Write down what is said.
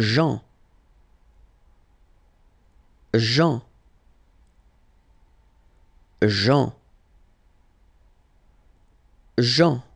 Jean. Jean. Jean. Jean.